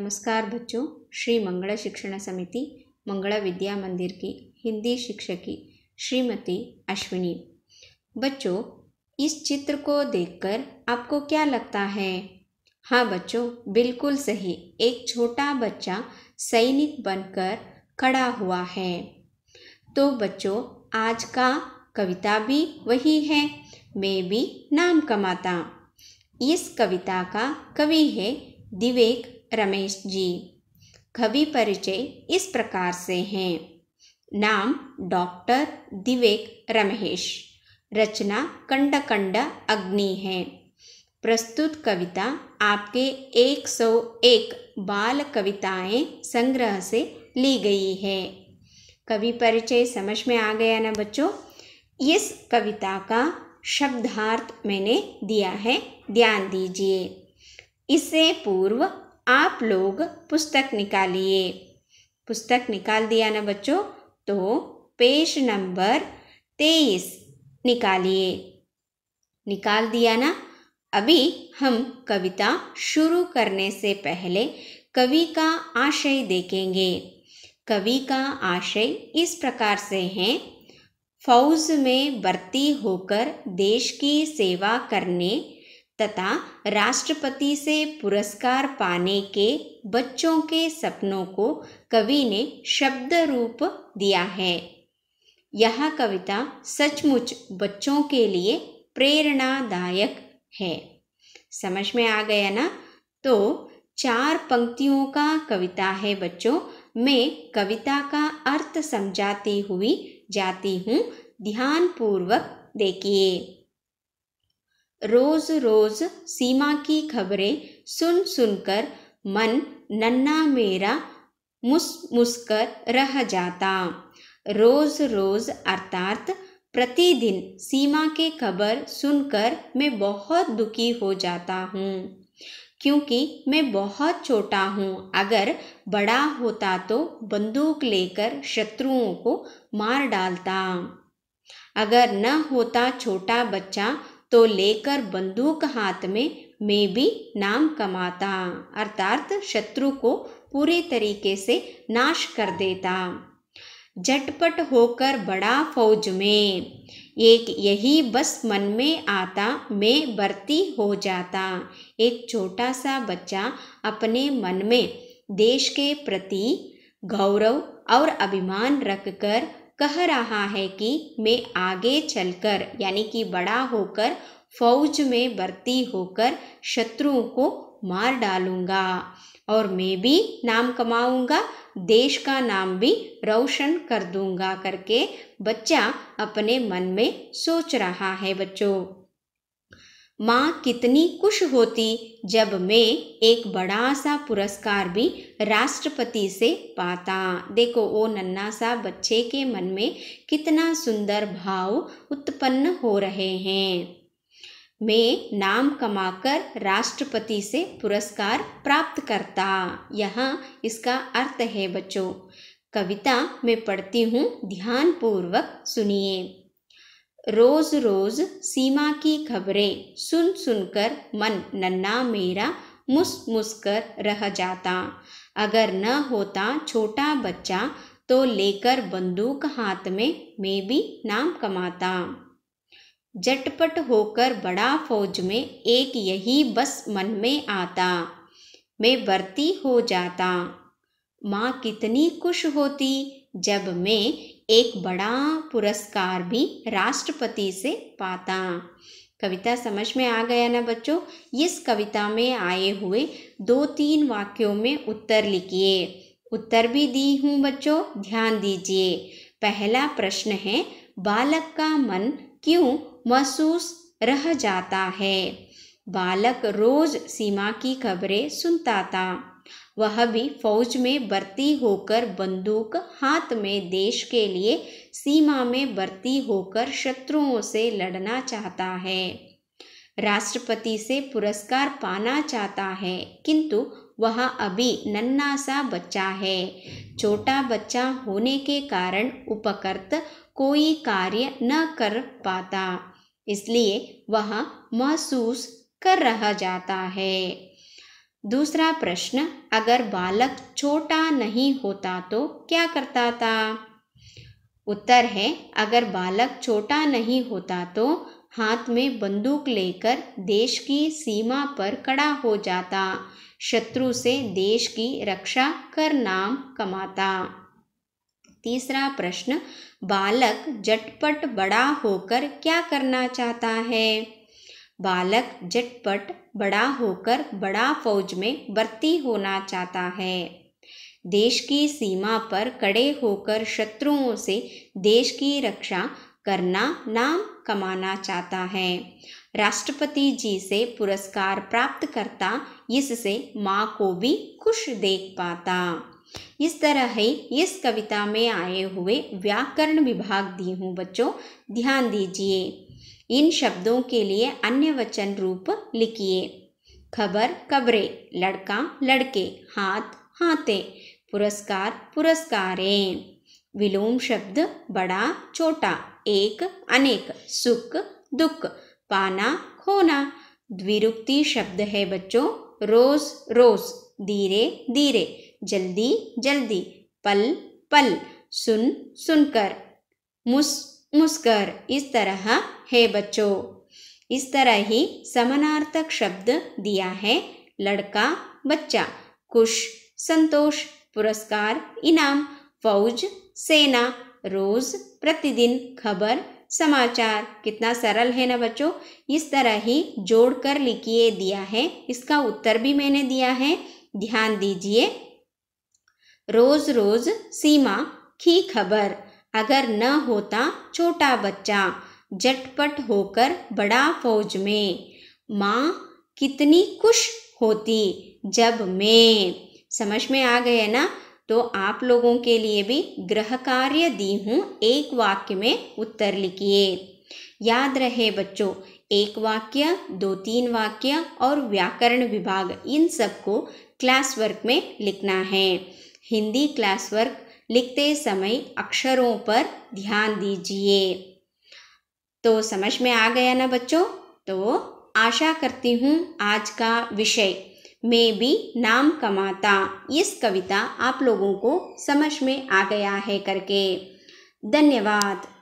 नमस्कार बच्चों श्री मंगला शिक्षण समिति मंगला विद्या मंदिर की हिंदी शिक्षकी श्रीमती अश्विनी बच्चों इस चित्र को देखकर आपको क्या लगता है हाँ बच्चों बिल्कुल सही एक छोटा बच्चा सैनिक बनकर खड़ा हुआ है तो बच्चों आज का कविता भी वही है मैं भी नाम कमाता इस कविता का कवि है दिवेक रमेश जी कवि परिचय इस प्रकार से हैं नाम डॉक्टर दिवेक रमेश रचना कंड कंड अग्नि है प्रस्तुत कविता आपके 101 बाल कविताएं संग्रह से ली गई है कवि परिचय समझ में आ गया ना बच्चों इस कविता का शब्दार्थ मैंने दिया है ध्यान दीजिए इससे पूर्व आप लोग पुस्तक निकालिए पुस्तक निकाल दिया ना बच्चों तो पेज नंबर तेईस निकालिए निकाल दिया ना अभी हम कविता शुरू करने से पहले कवि का आशय देखेंगे कवि का आशय इस प्रकार से है फौज में भर्ती होकर देश की सेवा करने तथा राष्ट्रपति से पुरस्कार पाने के बच्चों के सपनों को कवि ने शब्द रूप दिया है यह कविता सचमुच बच्चों के लिए प्रेरणादायक है समझ में आ गया ना तो चार पंक्तियों का कविता है बच्चों मैं कविता का अर्थ समझाती हुई जाती हूँ ध्यानपूर्वक देखिए रोज रोज सीमा की खबरें सुन सुनकर मन नन्ना मेरा मुस मुस्कर रह जाता रोज रोज अर्थात प्रतिदिन सीमा के खबर सुनकर मैं बहुत दुखी हो जाता हूँ क्योंकि मैं बहुत छोटा हूँ अगर बड़ा होता तो बंदूक लेकर शत्रुओं को मार डालता अगर न होता छोटा बच्चा तो लेकर बंदूक हाथ में मैं भी नाम कमाता अर्थात शत्रु को पूरे तरीके से नाश कर देता झटपट होकर बड़ा फौज में एक यही बस मन में आता मैं भर्ती हो जाता एक छोटा सा बच्चा अपने मन में देश के प्रति गौरव और अभिमान रखकर कह रहा है कि मैं आगे चलकर यानी कि बड़ा होकर फौज में भर्ती होकर शत्रुओं को मार डालूंगा और मैं भी नाम कमाऊंगा देश का नाम भी रोशन कर दूंगा करके बच्चा अपने मन में सोच रहा है बच्चों माँ कितनी खुश होती जब मैं एक बड़ा सा पुरस्कार भी राष्ट्रपति से पाता देखो वो नन्ना सा बच्चे के मन में कितना सुंदर भाव उत्पन्न हो रहे हैं मैं नाम कमाकर राष्ट्रपति से पुरस्कार प्राप्त करता यह इसका अर्थ है बच्चों कविता मैं पढ़ती हूँ ध्यानपूर्वक सुनिए रोज रोज सीमा की खबरें सुन सुनकर मन नन्ना मेरा मुस मुस कर रह जाता अगर न होता छोटा बच्चा तो लेकर बंदूक हाथ में मैं भी नाम कमाता जटपट होकर बड़ा फौज में एक यही बस मन में आता मैं भर्ती हो जाता माँ कितनी खुश होती जब मैं एक बड़ा पुरस्कार भी राष्ट्रपति से पाता कविता समझ में आ गया ना बच्चों इस कविता में आए हुए दो तीन वाक्यों में उत्तर लिखिए उत्तर भी दी हूँ बच्चों ध्यान दीजिए पहला प्रश्न है बालक का मन क्यों महसूस रह जाता है बालक रोज सीमा की खबरें सुनता था वह भी फौज में भर्ती होकर बंदूक हाथ में देश के लिए सीमा में भर्ती होकर शत्रुओं से लड़ना चाहता है राष्ट्रपति से पुरस्कार पाना चाहता है किंतु वह अभी नन्ना सा बच्चा है छोटा बच्चा होने के कारण उपकर्त कोई कार्य न कर पाता इसलिए वह महसूस कर रहा जाता है दूसरा प्रश्न अगर बालक छोटा नहीं होता तो क्या करता था उत्तर है अगर बालक छोटा नहीं होता तो हाथ में बंदूक लेकर देश की सीमा पर खड़ा हो जाता शत्रु से देश की रक्षा कर नाम कमाता तीसरा प्रश्न बालक झटपट बड़ा होकर क्या करना चाहता है बालक झटपट बड़ा होकर बड़ा फौज में भर्ती होना चाहता है देश की सीमा पर कड़े होकर शत्रुओं से देश की रक्षा करना नाम कमाना चाहता है राष्ट्रपति जी से पुरस्कार प्राप्त करता इससे माँ को भी खुश देख पाता इस तरह ही इस कविता में आए हुए व्याकरण विभाग दी हूँ बच्चों ध्यान दीजिए इन शब्दों के लिए अन्य वचन रूप लिखिए खबर खबरें लड़का लड़के हाथ हाथे पुरस्कार पुरस्कारें विलोम शब्द बड़ा छोटा एक अनेक सुख दुख पाना खोना द्विरुक्ति शब्द है बच्चों रोज रोज धीरे धीरे जल्दी जल्दी पल पल सुन सुनकर मुस मुस्कर इस तरह है बच्चों इस तरह ही समानार्थक शब्द दिया है लड़का बच्चा खुश संतोष पुरस्कार इनाम फौज सेना रोज प्रतिदिन खबर समाचार कितना सरल है ना बच्चों इस तरह ही जोड़कर लिखिए दिया है इसका उत्तर भी मैंने दिया है ध्यान दीजिए रोज रोज सीमा की खबर अगर न होता छोटा बच्चा झटपट होकर बड़ा फौज में माँ कितनी खुश होती जब मैं समझ में आ गए ना तो आप लोगों के लिए भी ग्रह कार्य दी हूँ एक वाक्य में उत्तर लिखिए याद रहे बच्चों एक वाक्य दो तीन वाक्य और व्याकरण विभाग इन सबको क्लास वर्क में लिखना है हिंदी क्लास वर्क लिखते समय अक्षरों पर ध्यान दीजिए तो समझ में आ गया ना बच्चों तो आशा करती हूँ आज का विषय मैं भी नाम कमाता इस कविता आप लोगों को समझ में आ गया है करके धन्यवाद